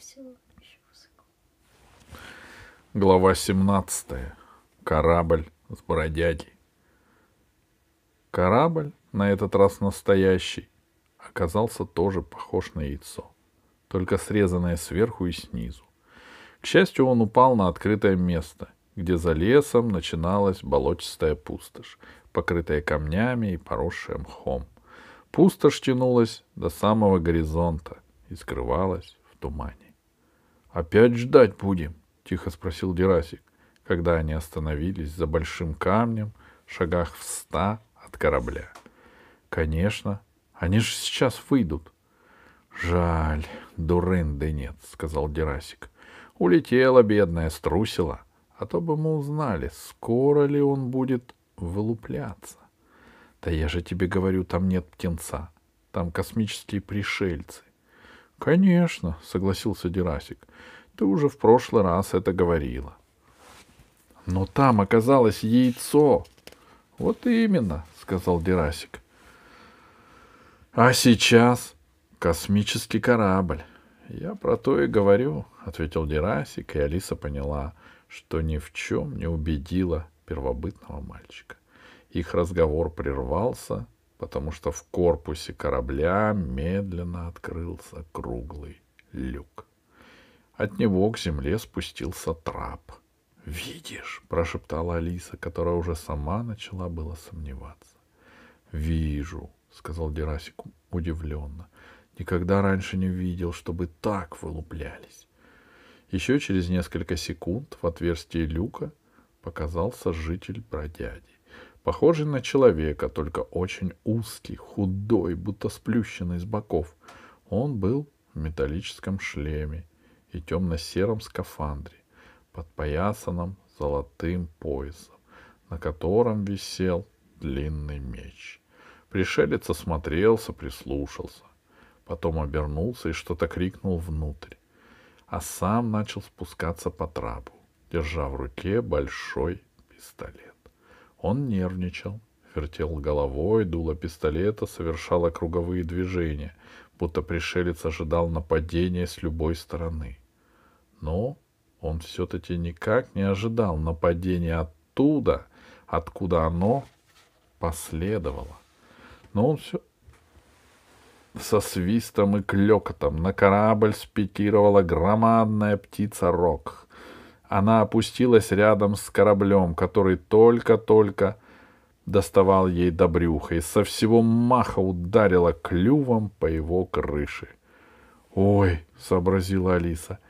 всего еще высоко. Глава 17. Корабль с бродягей. Корабль, на этот раз настоящий, оказался тоже похож на яйцо, только срезанное сверху и снизу. К счастью, он упал на открытое место, где за лесом начиналась болотистая пустошь, покрытая камнями и поросшая мхом. Пустошь тянулась до самого горизонта и скрывалась в тумане. Опять ждать будем? Тихо спросил Дерасик, когда они остановились за большим камнем в шагах в ста от корабля. Конечно, они же сейчас выйдут. Жаль, дурынды нет, сказал Дерасик. Улетела бедная, струсила. А то бы мы узнали, скоро ли он будет вылупляться. Да я же тебе говорю, там нет птенца. Там космические пришельцы. Конечно, согласился Дерасик. Ты уже в прошлый раз это говорила. Но там оказалось яйцо. Вот именно, сказал Дерасик. А сейчас космический корабль. Я про то и говорю, ответил Дерасик, и Алиса поняла, что ни в чем не убедила первобытного мальчика. Их разговор прервался потому что в корпусе корабля медленно открылся круглый люк. От него к земле спустился трап. «Видишь?» — прошептала Алиса, которая уже сама начала было сомневаться. «Вижу», — сказал Дерасик удивленно. «Никогда раньше не видел, чтобы так вылуплялись». Еще через несколько секунд в отверстии люка показался житель бродяги похожий на человека, только очень узкий, худой, будто сплющенный с боков. Он был в металлическом шлеме и темно-сером скафандре, подпоясанном золотым поясом, на котором висел длинный меч. Пришелец осмотрелся, прислушался. Потом обернулся и что-то крикнул внутрь, а сам начал спускаться по трапу, держа в руке большой пистолет. Он нервничал, вертел головой, дуло пистолета совершало круговые движения, будто пришелец ожидал нападения с любой стороны. Но он все-таки никак не ожидал нападения оттуда, откуда оно последовало. Но он все со свистом и клекотом на корабль спикировала громадная птица Рок. Она опустилась рядом с кораблем, который только-только доставал ей до брюха, и со всего маха ударила клювом по его крыше. «Ой!» — сообразила Алиса.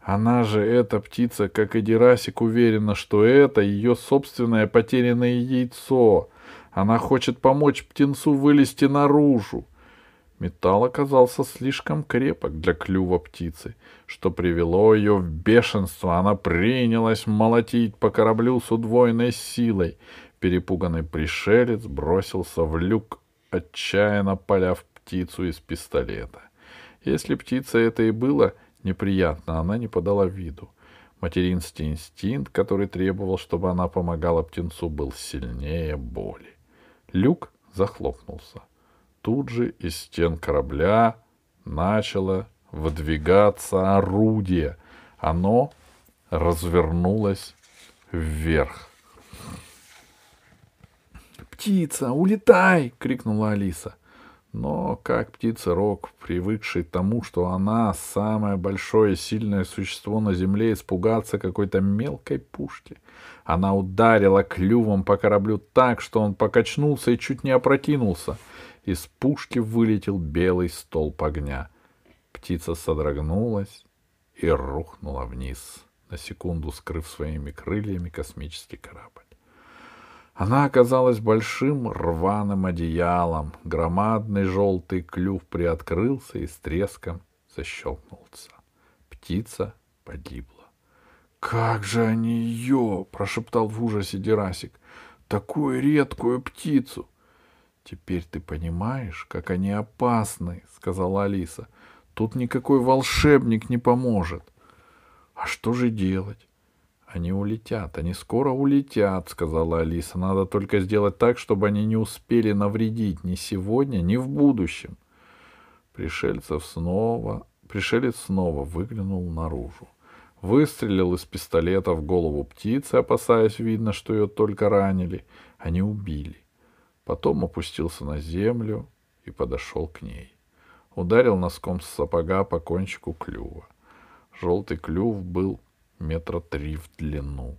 «Она же, эта птица, как и Дерасик, уверена, что это ее собственное потерянное яйцо. Она хочет помочь птенцу вылезти наружу. Металл оказался слишком крепок для клюва птицы, что привело ее в бешенство. Она принялась молотить по кораблю с удвоенной силой. Перепуганный пришелец бросился в люк, отчаянно поляв птицу из пистолета. Если птица это и было неприятно, она не подала виду. Материнский инстинкт, который требовал, чтобы она помогала птенцу, был сильнее боли. Люк захлопнулся. — тут же из стен корабля начало выдвигаться орудие. Оно развернулось вверх. «Птица, улетай!» — крикнула Алиса. Но как птица-рок, привыкший к тому, что она самое большое сильное существо на земле, испугаться какой-то мелкой пушки. Она ударила клювом по кораблю так, что он покачнулся и чуть не опрокинулся — из пушки вылетел белый столб огня. Птица содрогнулась и рухнула вниз, на секунду скрыв своими крыльями космический корабль. Она оказалась большим рваным одеялом. Громадный желтый клюв приоткрылся и с треском защелкнулся. Птица погибла. «Как же они ее!» — прошептал в ужасе Дерасик. «Такую редкую птицу!» «Теперь ты понимаешь, как они опасны», — сказала Алиса. «Тут никакой волшебник не поможет». «А что же делать?» «Они улетят, они скоро улетят», — сказала Алиса. «Надо только сделать так, чтобы они не успели навредить ни сегодня, ни в будущем». Пришельцев снова... Пришелец снова выглянул наружу. Выстрелил из пистолета в голову птицы, опасаясь, видно, что ее только ранили. Они убили потом опустился на землю и подошел к ней. Ударил носком сапога по кончику клюва. Желтый клюв был метра три в длину.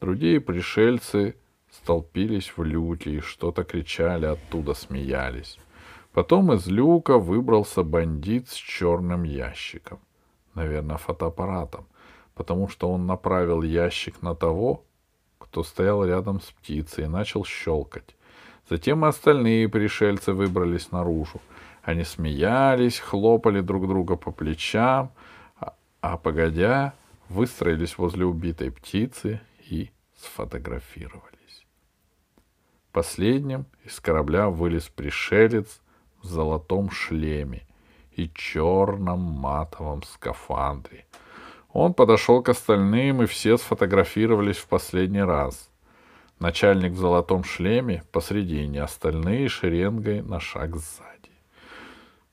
Другие пришельцы столпились в люке и что-то кричали, оттуда смеялись. Потом из люка выбрался бандит с черным ящиком. Наверное, фотоаппаратом, потому что он направил ящик на того, кто стоял рядом с птицей и начал щелкать. Затем остальные пришельцы выбрались наружу. Они смеялись, хлопали друг друга по плечам, а, а погодя, выстроились возле убитой птицы и сфотографировались. Последним из корабля вылез пришелец в золотом шлеме и черном матовом скафандре. Он подошел к остальным, и все сфотографировались в последний раз. Начальник в золотом шлеме посредине, остальные шеренгой на шаг сзади.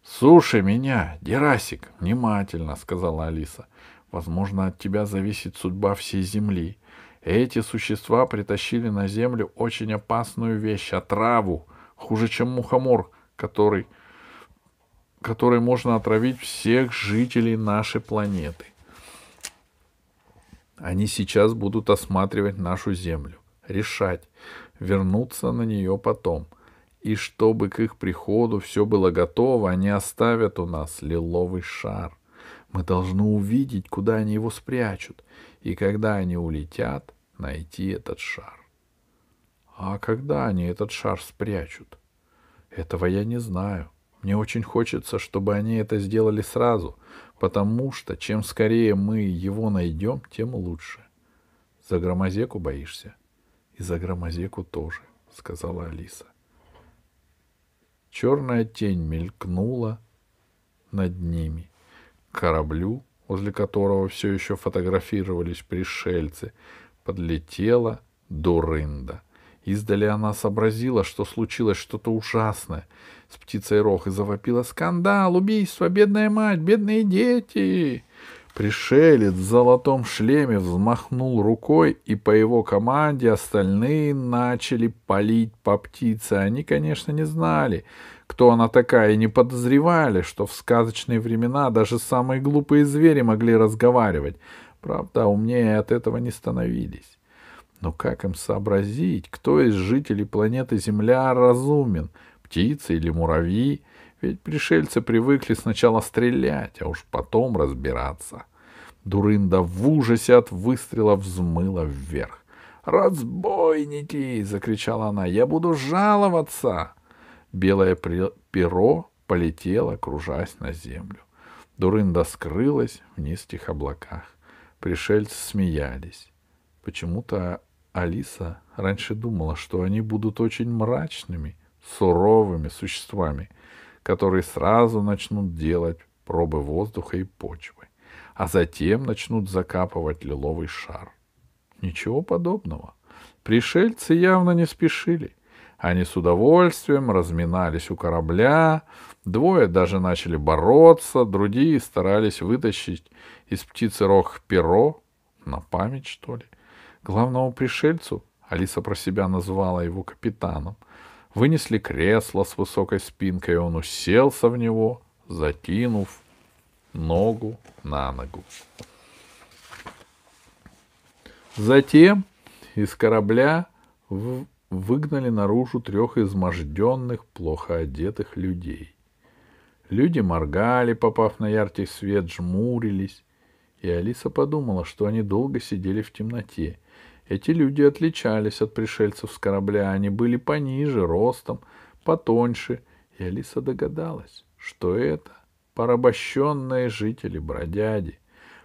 «Слушай меня, Дерасик, внимательно», — сказала Алиса. «Возможно, от тебя зависит судьба всей Земли. Эти существа притащили на Землю очень опасную вещь — отраву, хуже, чем мухомор, который, который можно отравить всех жителей нашей планеты. Они сейчас будут осматривать нашу Землю решать, вернуться на нее потом. И чтобы к их приходу все было готово, они оставят у нас лиловый шар. Мы должны увидеть, куда они его спрячут, и когда они улетят, найти этот шар. А когда они этот шар спрячут? Этого я не знаю. Мне очень хочется, чтобы они это сделали сразу, потому что чем скорее мы его найдем, тем лучше. За громозеку боишься? — и за громозеку тоже, сказала Алиса. Черная тень мелькнула над ними. кораблю, возле которого все еще фотографировались пришельцы, подлетела дурында. Издали она сообразила, что случилось что-то ужасное. С птицей рох и завопила «Скандал! Убийство! Бедная мать! Бедные дети!» Пришелец в золотом шлеме взмахнул рукой, и по его команде остальные начали палить по птице. Они, конечно, не знали, кто она такая, и не подозревали, что в сказочные времена даже самые глупые звери могли разговаривать. Правда, умнее от этого не становились. Но как им сообразить, кто из жителей планеты Земля разумен, птицы или муравьи, ведь пришельцы привыкли сначала стрелять, а уж потом разбираться. Дурында в ужасе от выстрела взмыла вверх. «Разбойники!» — закричала она. «Я буду жаловаться!» Белое перо полетело, кружась на землю. Дурында скрылась в низких облаках. Пришельцы смеялись. Почему-то Алиса раньше думала, что они будут очень мрачными — суровыми существами, которые сразу начнут делать пробы воздуха и почвы, а затем начнут закапывать лиловый шар. Ничего подобного. Пришельцы явно не спешили. Они с удовольствием разминались у корабля, двое даже начали бороться, другие старались вытащить из птицы рог перо, на память, что ли. Главному пришельцу, Алиса про себя назвала его капитаном, Вынесли кресло с высокой спинкой, и он уселся в него, закинув ногу на ногу. Затем из корабля выгнали наружу трех изможденных, плохо одетых людей. Люди моргали, попав на яркий свет, жмурились, и Алиса подумала, что они долго сидели в темноте, эти люди отличались от пришельцев с корабля, они были пониже, ростом, потоньше, и Алиса догадалась, что это порабощенные жители-бродяди.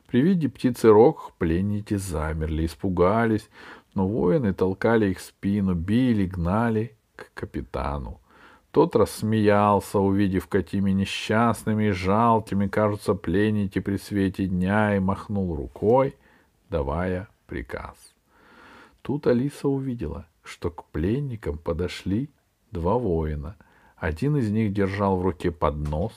При виде птицы Рок пленники замерли, испугались, но воины толкали их в спину, били, гнали к капитану. Тот рассмеялся, увидев, какими несчастными и жалкими кажутся пленники при свете дня, и махнул рукой, давая приказ. Тут Алиса увидела, что к пленникам подошли два воина. Один из них держал в руке поднос,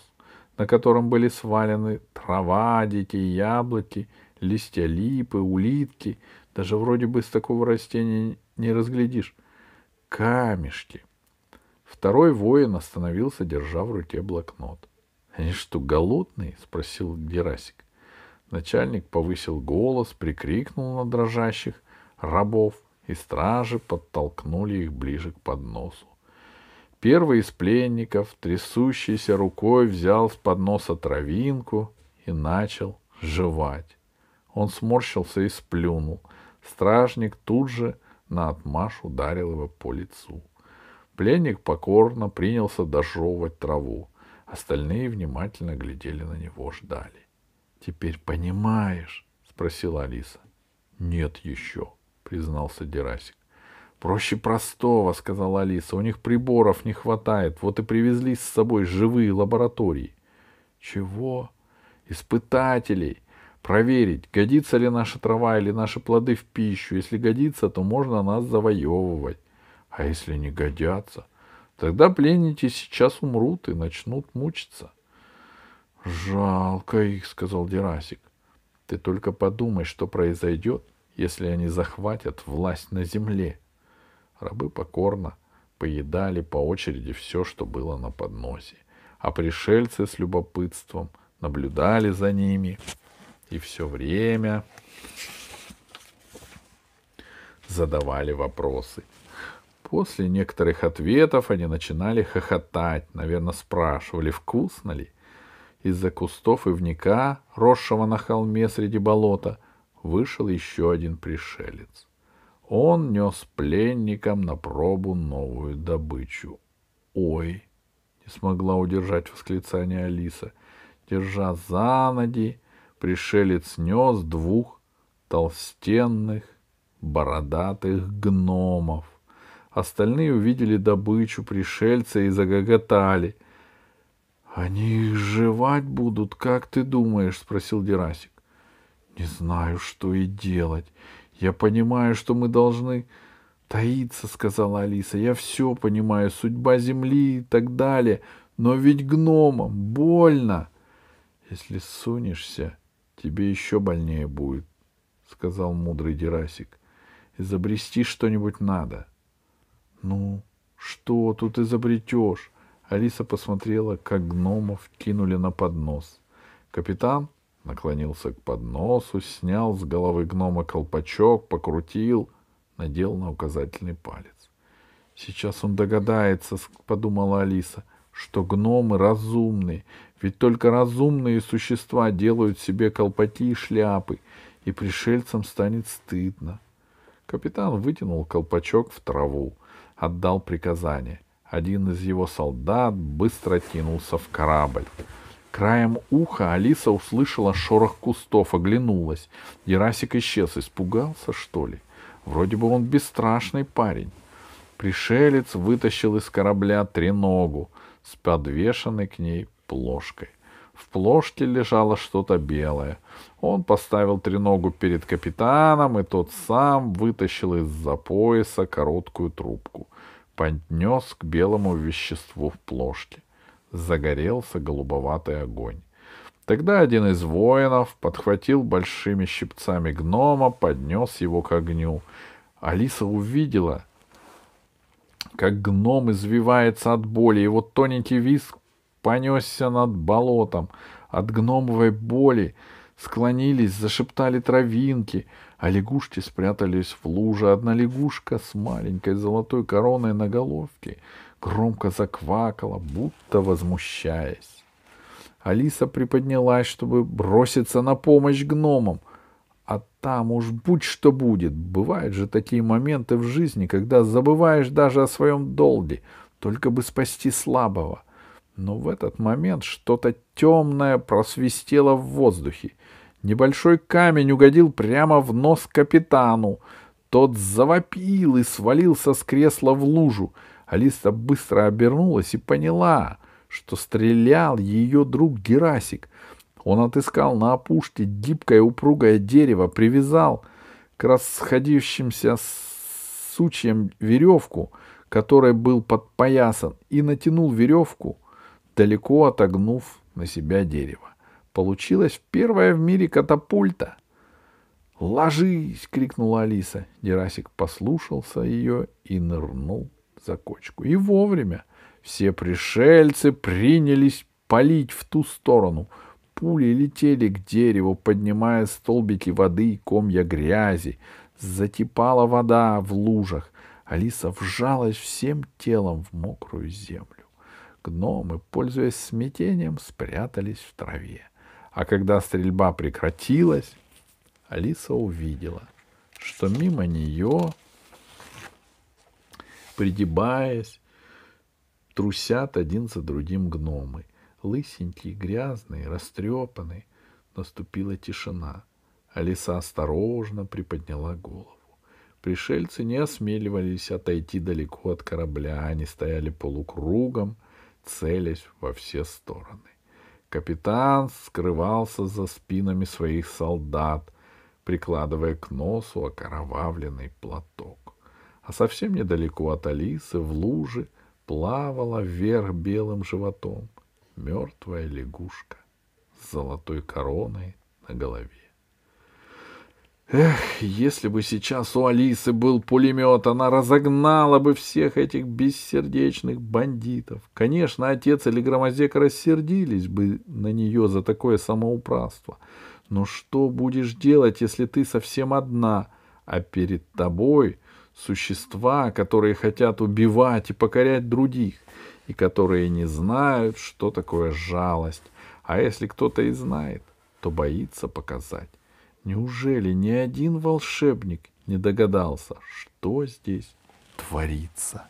на котором были свалены трава, дикие яблоки, листья липы, улитки. Даже вроде бы с такого растения не разглядишь. Камешки. Второй воин остановился, держа в руке блокнот. «Они что, голодные?» — спросил Герасик. Начальник повысил голос, прикрикнул на дрожащих, рабов, и стражи подтолкнули их ближе к подносу. Первый из пленников, трясущейся рукой, взял с подноса травинку и начал жевать. Он сморщился и сплюнул. Стражник тут же на отмаш ударил его по лицу. Пленник покорно принялся дожевывать траву. Остальные внимательно глядели на него, ждали. — Теперь понимаешь? — спросила Алиса. — Нет еще, — признался Дерасик. «Проще простого», — сказала Алиса. «У них приборов не хватает. Вот и привезли с собой живые лаборатории». «Чего?» «Испытателей. Проверить, годится ли наша трава или наши плоды в пищу. Если годится, то можно нас завоевывать. А если не годятся, тогда пленники сейчас умрут и начнут мучиться». «Жалко их», — сказал Дерасик. «Ты только подумай, что произойдет, если они захватят власть на земле. Рабы покорно поедали по очереди все, что было на подносе, а пришельцы с любопытством наблюдали за ними и все время задавали вопросы. После некоторых ответов они начинали хохотать, наверное, спрашивали, вкусно ли. Из-за кустов и вника, росшего на холме среди болота, вышел еще один пришелец. Он нес пленникам на пробу новую добычу. «Ой!» — не смогла удержать восклицание Алиса. Держа за ноги, пришелец нес двух толстенных бородатых гномов. Остальные увидели добычу пришельца и загоготали. — Они их жевать будут, как ты думаешь? — спросил Дерасик. Не знаю, что и делать. Я понимаю, что мы должны таиться, сказала Алиса. Я все понимаю, судьба Земли и так далее. Но ведь гномам больно. Если сунешься, тебе еще больнее будет, сказал мудрый Дерасик. Изобрести что-нибудь надо. Ну, что тут изобретешь? Алиса посмотрела, как гномов кинули на поднос. Капитан наклонился к подносу, снял с головы гнома колпачок, покрутил, надел на указательный палец. «Сейчас он догадается», — подумала Алиса, — «что гномы разумные, ведь только разумные существа делают себе колпаки и шляпы, и пришельцам станет стыдно». Капитан вытянул колпачок в траву, отдал приказание. Один из его солдат быстро кинулся в корабль. Краем уха Алиса услышала шорох кустов, оглянулась. Ерасик исчез. Испугался, что ли? Вроде бы он бесстрашный парень. Пришелец вытащил из корабля треногу с подвешенной к ней плошкой. В плошке лежало что-то белое. Он поставил треногу перед капитаном, и тот сам вытащил из-за пояса короткую трубку. Поднес к белому веществу в плошке загорелся голубоватый огонь. Тогда один из воинов подхватил большими щипцами гнома, поднес его к огню. Алиса увидела, как гном извивается от боли, его тоненький виск понесся над болотом. От гномовой боли склонились, зашептали травинки, а лягушки спрятались в луже. Одна лягушка с маленькой золотой короной на головке — громко заквакала, будто возмущаясь. Алиса приподнялась, чтобы броситься на помощь гномам. А там уж будь что будет. Бывают же такие моменты в жизни, когда забываешь даже о своем долге, только бы спасти слабого. Но в этот момент что-то темное просвистело в воздухе. Небольшой камень угодил прямо в нос капитану. Тот завопил и свалился с кресла в лужу. Алиса быстро обернулась и поняла, что стрелял ее друг Герасик. Он отыскал на опушке гибкое упругое дерево, привязал к расходившимся сучьям веревку, которой был подпоясан, и натянул веревку, далеко отогнув на себя дерево. Получилась первая в мире катапульта. «Ложись!» — крикнула Алиса. Герасик послушался ее и нырнул за кочку. И вовремя все пришельцы принялись палить в ту сторону. Пули летели к дереву, поднимая столбики воды и комья грязи. затипала вода в лужах. Алиса вжалась всем телом в мокрую землю. Гномы, пользуясь смятением, спрятались в траве. А когда стрельба прекратилась, Алиса увидела, что мимо нее придебаясь трусят один за другим гномы. Лысенькие, грязные, растрепанные. Наступила тишина. Алиса осторожно приподняла голову. Пришельцы не осмеливались отойти далеко от корабля. Они стояли полукругом, целясь во все стороны. Капитан скрывался за спинами своих солдат, прикладывая к носу окоровавленный платок а совсем недалеко от Алисы, в луже, плавала вверх белым животом мертвая лягушка с золотой короной на голове. Эх, если бы сейчас у Алисы был пулемет, она разогнала бы всех этих бессердечных бандитов. Конечно, отец или громозек рассердились бы на нее за такое самоуправство. Но что будешь делать, если ты совсем одна, а перед тобой существа, которые хотят убивать и покорять других, и которые не знают, что такое жалость. А если кто-то и знает, то боится показать. Неужели ни один волшебник не догадался, что здесь творится?